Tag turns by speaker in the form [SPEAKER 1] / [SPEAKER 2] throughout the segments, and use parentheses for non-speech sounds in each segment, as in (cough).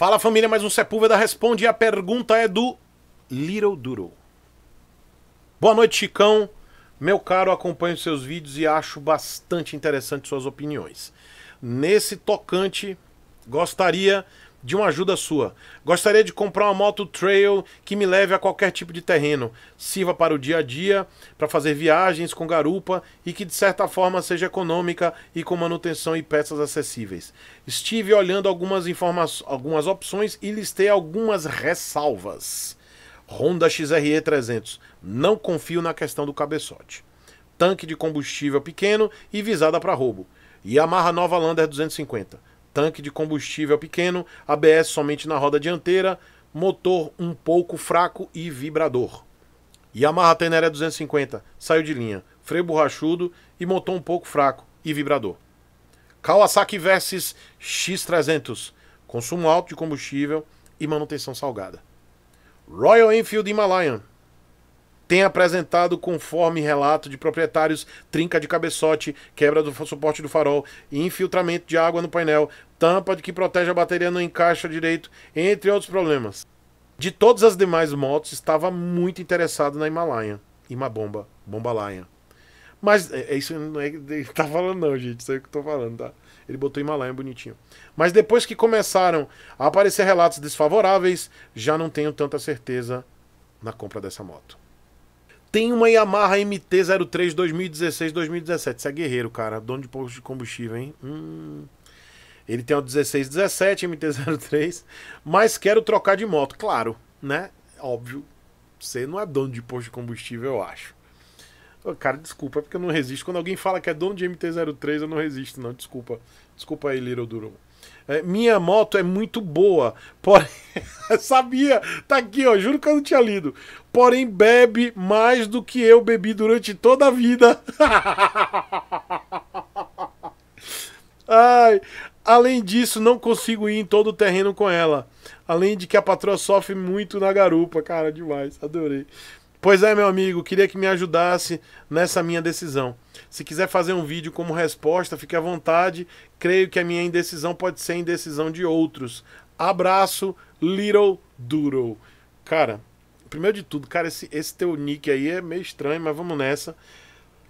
[SPEAKER 1] Fala família, mais um Sepúlveda responde. E a pergunta é do Little Duro. Boa noite, Chicão. Meu caro, acompanho seus vídeos e acho bastante interessante suas opiniões. Nesse tocante, gostaria de uma ajuda sua. Gostaria de comprar uma moto trail que me leve a qualquer tipo de terreno, sirva para o dia a dia, para fazer viagens com garupa e que de certa forma seja econômica e com manutenção e peças acessíveis. Estive olhando algumas informações, algumas opções e listei algumas ressalvas. Honda XRE 300. Não confio na questão do cabeçote. Tanque de combustível pequeno e visada para roubo. Yamaha Nova Lander 250 tanque de combustível pequeno, ABS somente na roda dianteira, motor um pouco fraco e vibrador. Yamaha Tenere 250 saiu de linha, freio borrachudo e motor um pouco fraco e vibrador. Kawasaki Versys X300, consumo alto de combustível e manutenção salgada. Royal Enfield Himalayan, tem apresentado conforme relato de proprietários trinca de cabeçote, quebra do suporte do farol, infiltramento de água no painel, tampa que protege a bateria não encaixa direito, entre outros problemas. De todas as demais motos, estava muito interessado na Himalaia. Imabomba, Bomba Lion. Mas é, é, isso não é ele tá falando, não, gente. Isso é o que eu tô falando, tá? Ele botou Himalaia bonitinho. Mas depois que começaram a aparecer relatos desfavoráveis, já não tenho tanta certeza na compra dessa moto tem uma Yamaha MT-03 2016-2017. Isso é guerreiro, cara. Dono de posto de combustível, hein? Hum. Ele tem o 1617 MT-03, mas quero trocar de moto. Claro, né? Óbvio, você não é dono de posto de combustível, eu acho. Oh, cara, desculpa, é porque eu não resisto. Quando alguém fala que é dono de MT-03, eu não resisto, não. Desculpa. Desculpa aí, Little Duro. É, minha moto é muito boa, porém. (laughs) sabia, tá aqui, ó, juro que eu não tinha lido. Porém, bebe mais do que eu bebi durante toda a vida. (laughs) Ai, além disso, não consigo ir em todo o terreno com ela. Além de que a patroa sofre muito na garupa, cara, demais, adorei. Pois é, meu amigo, queria que me ajudasse nessa minha decisão. Se quiser fazer um vídeo como resposta, fique à vontade. Creio que a minha indecisão pode ser indecisão de outros. Abraço, Little Duro. Cara, primeiro de tudo, cara, esse, esse teu nick aí é meio estranho, mas vamos nessa.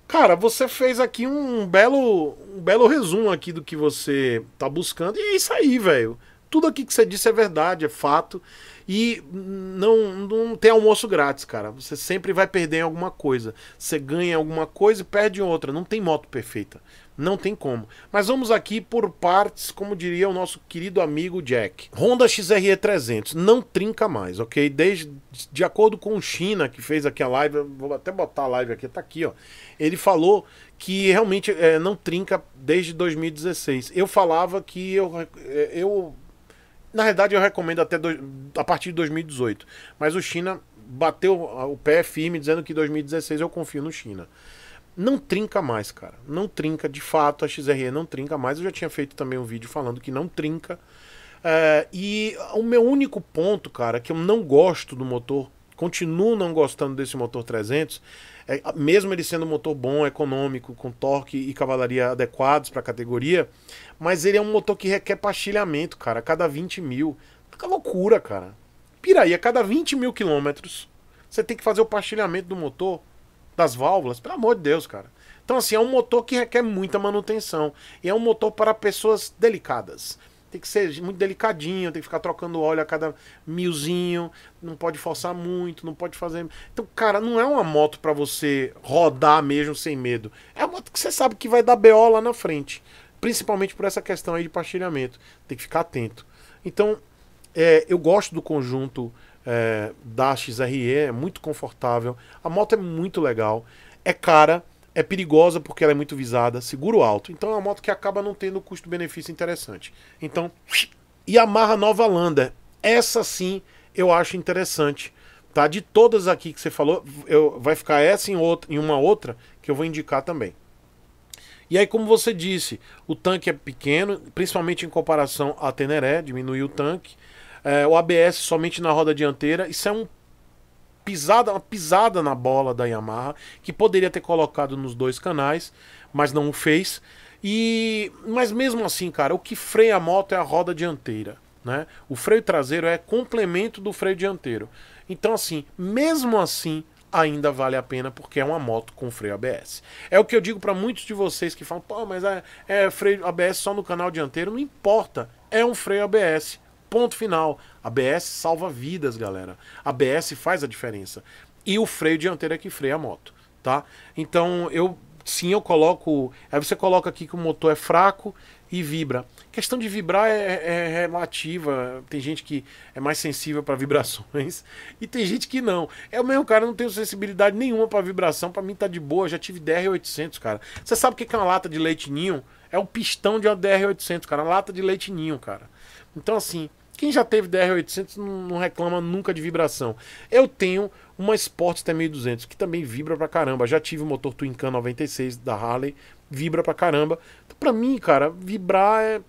[SPEAKER 1] Cara, você fez aqui um belo, um belo resumo aqui do que você tá buscando. E é isso aí, velho. Tudo aqui que você disse é verdade, é fato. E não, não tem almoço grátis, cara. Você sempre vai perder em alguma coisa. Você ganha alguma coisa e perde outra. Não tem moto perfeita. Não tem como. Mas vamos aqui por partes, como diria o nosso querido amigo Jack. Honda XRE 300 não trinca mais, ok? Desde de acordo com o China que fez aqui a live, vou até botar a live aqui, tá aqui, ó. Ele falou que realmente é, não trinca desde 2016. Eu falava que eu é, eu na verdade, eu recomendo até do, a partir de 2018. Mas o China bateu o pé firme dizendo que 2016 eu confio no China. Não trinca mais, cara. Não trinca, de fato, a XRE não trinca mais. Eu já tinha feito também um vídeo falando que não trinca. É, e o meu único ponto, cara, que eu não gosto do motor continuo não gostando desse motor 300, é, mesmo ele sendo um motor bom, econômico, com torque e cavalaria adequados para a categoria, mas ele é um motor que requer pastilhamento, cara, a cada 20 mil. Fica tá loucura, cara. Piraí, a cada 20 mil quilômetros, você tem que fazer o pastilhamento do motor, das válvulas, pelo amor de Deus, cara. Então, assim, é um motor que requer muita manutenção. E é um motor para pessoas delicadas. Tem que ser muito delicadinho, tem que ficar trocando óleo a cada milzinho, não pode forçar muito, não pode fazer. Então, cara, não é uma moto para você rodar mesmo sem medo. É uma moto que você sabe que vai dar BO lá na frente. Principalmente por essa questão aí de pastilhamento. Tem que ficar atento. Então, é, eu gosto do conjunto é, da XRE, é muito confortável. A moto é muito legal. É cara, é perigosa porque ela é muito visada, seguro alto. Então é uma moto que acaba não tendo custo-benefício interessante. Então, Yamaha Nova Lander. Essa sim eu acho interessante. Tá? De todas aqui que você falou, eu, vai ficar essa em, outra, em uma outra que eu vou indicar também. E aí, como você disse, o tanque é pequeno, principalmente em comparação à Teneré, diminuiu o tanque. É, o ABS somente na roda dianteira, isso é um pisada, uma pisada na bola da Yamaha, que poderia ter colocado nos dois canais, mas não o fez. E mas mesmo assim, cara, o que freia a moto é a roda dianteira, né? O freio traseiro é complemento do freio dianteiro. Então assim, mesmo assim, ainda vale a pena porque é uma moto com freio ABS. É o que eu digo para muitos de vocês que falam, pô, mas é, é freio ABS só no canal dianteiro, não importa, é um freio ABS Ponto final. ABS salva vidas, galera. ABS faz a diferença. E o freio dianteiro é que freia a moto, tá? Então eu sim eu coloco. Aí você coloca aqui que o motor é fraco e vibra. questão de vibrar é, é, é relativa. Tem gente que é mais sensível para vibrações (laughs) e tem gente que não. É o mesmo cara, não tenho sensibilidade nenhuma para vibração. Para mim tá de boa. Já tive DR800, cara. Você sabe o que é uma lata de leite ninho? É o pistão de uma DR800, cara. Uma lata de leite ninho, cara. Então, assim, quem já teve DR800 não reclama nunca de vibração. Eu tenho uma Sportster 1200 que também vibra pra caramba. Já tive o motor Twin Can 96 da Harley, vibra pra caramba. Então, pra mim, cara, vibrar é,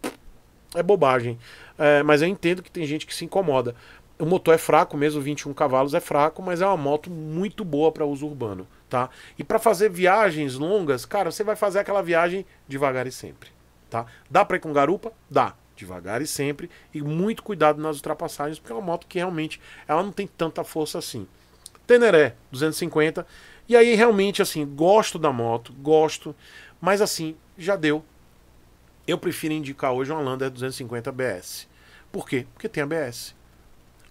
[SPEAKER 1] é bobagem. É, mas eu entendo que tem gente que se incomoda. O motor é fraco mesmo, 21 cavalos é fraco, mas é uma moto muito boa para uso urbano, tá? E para fazer viagens longas, cara, você vai fazer aquela viagem devagar e sempre, tá? Dá para ir com garupa? Dá devagar e sempre e muito cuidado nas ultrapassagens, porque é uma moto que realmente ela não tem tanta força assim. Teneré 250 e aí realmente assim, gosto da moto, gosto, mas assim, já deu. Eu prefiro indicar hoje uma Lander 250 BS. Por quê? Porque tem ABS.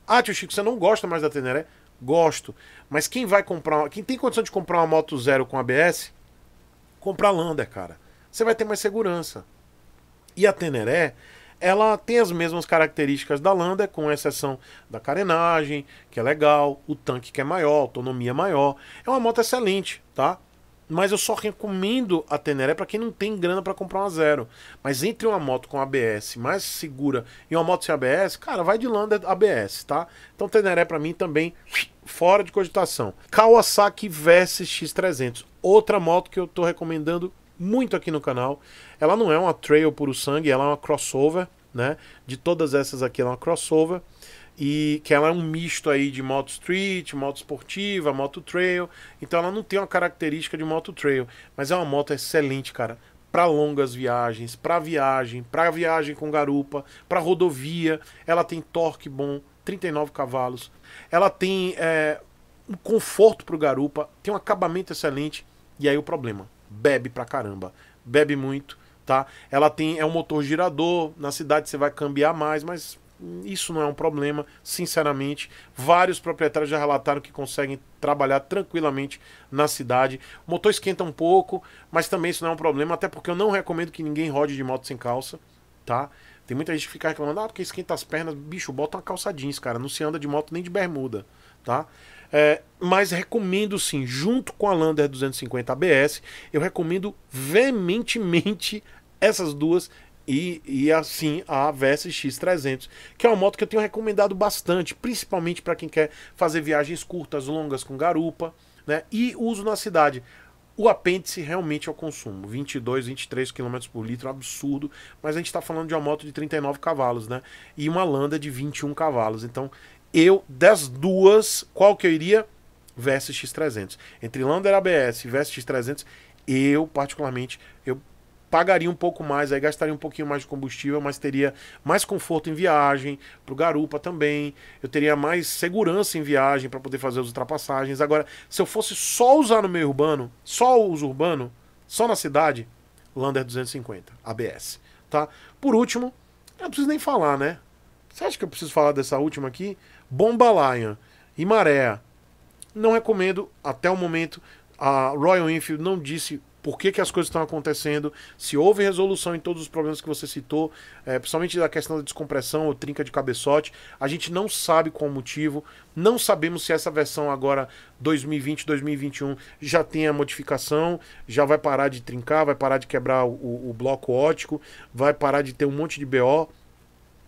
[SPEAKER 1] Ah, tio Chico, você não gosta mais da Teneré? Gosto, mas quem vai comprar, quem tem condição de comprar uma moto zero com ABS, compra a Lander, cara. Você vai ter mais segurança. E a Teneré, ela tem as mesmas características da Lander, com exceção da carenagem, que é legal, o tanque que é maior, autonomia maior. É uma moto excelente, tá? Mas eu só recomendo a Teneré para quem não tem grana para comprar uma zero. Mas entre uma moto com ABS mais segura e uma moto sem ABS, cara, vai de Lander é ABS, tá? Então Teneré para mim também fora de cogitação. Kawasaki Versys X300, outra moto que eu tô recomendando muito aqui no canal. Ela não é uma trail puro sangue, ela é uma crossover, né? De todas essas aqui, ela é uma crossover. E que ela é um misto aí de moto street, moto esportiva, moto trail. Então ela não tem uma característica de moto trail, mas é uma moto excelente, cara para longas viagens, para viagem, para viagem com garupa, para rodovia. Ela tem torque bom, 39 cavalos. Ela tem é, um conforto para o garupa, tem um acabamento excelente. E aí o problema, bebe pra caramba. Bebe muito, tá? Ela tem é um motor girador, na cidade você vai cambiar mais, mas isso não é um problema, sinceramente. Vários proprietários já relataram que conseguem trabalhar tranquilamente na cidade. O motor esquenta um pouco, mas também isso não é um problema, até porque eu não recomendo que ninguém rode de moto sem calça, tá? Tem muita gente que fica reclamando, ah, porque esquenta as pernas. Bicho, bota uma calça jeans, cara. Não se anda de moto nem de bermuda, tá? É, mas recomendo sim, junto com a Lander 250 ABS, eu recomendo veementemente essas duas e, e, assim a VSX 300, que é uma moto que eu tenho recomendado bastante, principalmente para quem quer fazer viagens curtas, longas com garupa, né? E uso na cidade. O apêndice realmente é o consumo, 22, 23 km por litro, absurdo, mas a gente está falando de uma moto de 39 cavalos, né? E uma landa de 21 cavalos, então eu, das duas, qual que eu iria? Versus X300. Entre Lander ABS e Versus X300, eu, particularmente, eu pagaria um pouco mais, aí gastaria um pouquinho mais de combustível, mas teria mais conforto em viagem, para o garupa também, eu teria mais segurança em viagem para poder fazer as ultrapassagens. Agora, se eu fosse só usar no meio urbano, só uso urbano, só na cidade, Lander 250, ABS, tá? Por último, eu não preciso nem falar, né? Você acha que eu preciso falar dessa última aqui? Bomba Lion e Maré. Não recomendo, até o momento, a Royal Enfield não disse por que, que as coisas estão acontecendo, se houve resolução em todos os problemas que você citou, é, principalmente da questão da descompressão ou trinca de cabeçote. A gente não sabe qual o motivo, não sabemos se essa versão agora 2020, 2021 já tem a modificação, já vai parar de trincar, vai parar de quebrar o, o bloco ótico, vai parar de ter um monte de BO.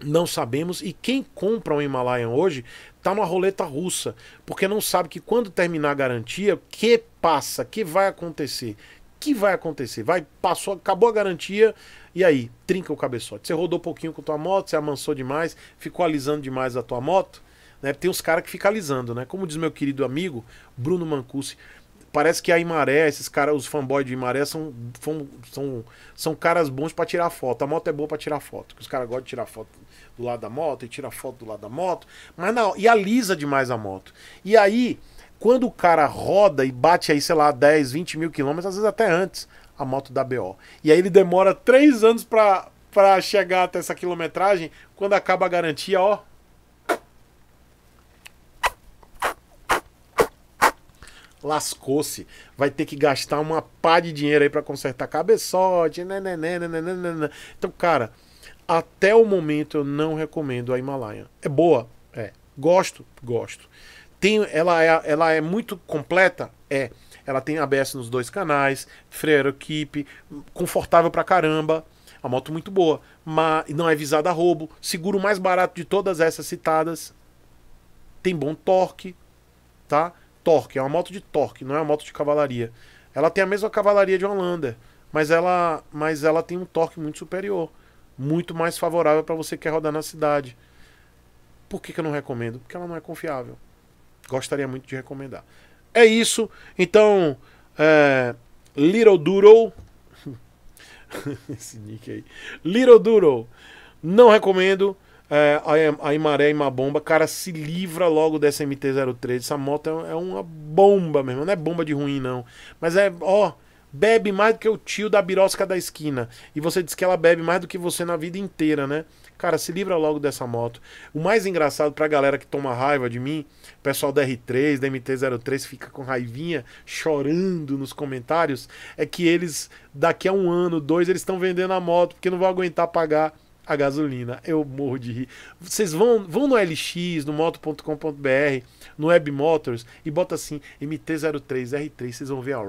[SPEAKER 1] Não sabemos. E quem compra um Himalayan hoje está numa roleta russa, porque não sabe que quando terminar a garantia, o que passa, o que vai acontecer? O que vai acontecer? Vai, passou, acabou a garantia, e aí, trinca o cabeçote. Você rodou um pouquinho com a tua moto, você amansou demais, ficou alisando demais a tua moto, né? Tem uns caras que ficam alisando, né? Como diz meu querido amigo Bruno Mancusi, Parece que a Imaré, esses caras, os fanboys de Imaré são, são, são, são caras bons para tirar foto. A moto é boa para tirar foto. Os caras gostam de tirar foto do lado da moto e tira foto do lado da moto. Mas não, e alisa demais a moto. E aí, quando o cara roda e bate aí, sei lá, 10, 20 mil quilômetros, às vezes até antes, a moto da BO. E aí ele demora três anos para chegar até essa quilometragem. Quando acaba a garantia, ó, lascou-se. Vai ter que gastar uma pá de dinheiro aí para consertar cabeçote, né, né, né, né Então, cara, até o momento eu não recomendo a Himalaia. É boa, é. Gosto, gosto. Tem, ela, é, ela é muito completa? É. Ela tem ABS nos dois canais, freio equipe, confortável pra caramba. A moto muito boa, mas não é visada a roubo. Seguro mais barato de todas essas citadas. Tem bom torque, tá? torque, é uma moto de torque, não é uma moto de cavalaria. Ela tem a mesma cavalaria de uma Lander, mas ela, mas ela tem um torque muito superior, muito mais favorável para você que quer rodar na cidade. Por que, que eu não recomendo? Porque ela não é confiável. Gostaria muito de recomendar. É isso. Então, é, Little Doodle. (laughs) Esse nick aí. Little Doodle. Não recomendo é, a Imaré e Mabomba, cara, se livra logo dessa MT-03. Essa moto é, é, uma bomba mesmo, não é bomba de ruim, não. Mas é, ó, bebe mais do que o tio da birosca da esquina. E você diz que ela bebe mais do que você na vida inteira, né? Cara, se livra logo dessa moto. O mais engraçado pra galera que toma raiva de mim, pessoal da R3, da MT-03 fica com raivinha, chorando nos comentários, é que eles, daqui a um ano, dois, eles estão vendendo a moto porque não vão aguentar pagar a gasolina. Eu morro de rir. Vocês vão, vão no LX, no moto.com.br, no Web Motors e bota assim MT-03 R3, vocês vão ver ó,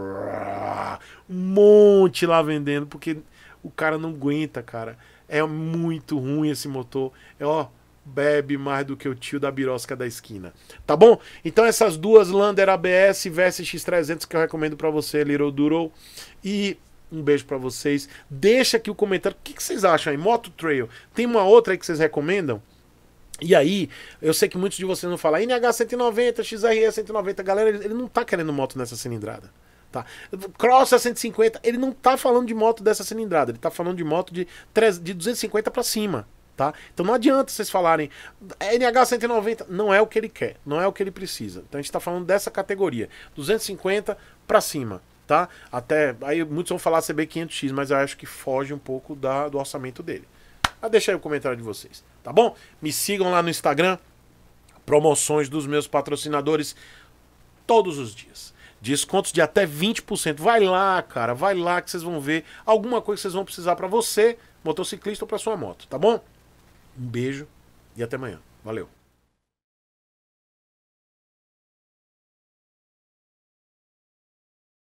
[SPEAKER 1] um monte lá vendendo, porque o cara não aguenta, cara. É muito ruim esse motor. É ó, bebe mais do que o tio da birosca da esquina. Tá bom? Então essas duas Lander ABS Versa X300 que eu recomendo para você, Little Duro e um beijo para vocês. Deixa aqui o comentário. O que, que vocês acham aí? Moto Trail. Tem uma outra aí que vocês recomendam? E aí, eu sei que muitos de vocês vão falar NH190, XRE190, galera, ele não tá querendo moto nessa cilindrada. Tá. Cross é 150, ele não tá falando de moto dessa cilindrada, ele tá falando de moto de, 3, de 250 para cima. Tá? Então não adianta vocês falarem NH190, não é o que ele quer, não é o que ele precisa. Então a gente está falando dessa categoria, 250 para cima tá? Até aí muitos vão falar CB500X, mas eu acho que foge um pouco da, do orçamento dele. Ah, deixa aí o comentário de vocês, tá bom? Me sigam lá no Instagram, promoções dos meus patrocinadores todos os dias. Descontos de até 20%. Vai lá, cara, vai lá que vocês vão ver alguma coisa que vocês vão precisar para você, motociclista ou para sua moto, tá bom? Um beijo e até amanhã. Valeu.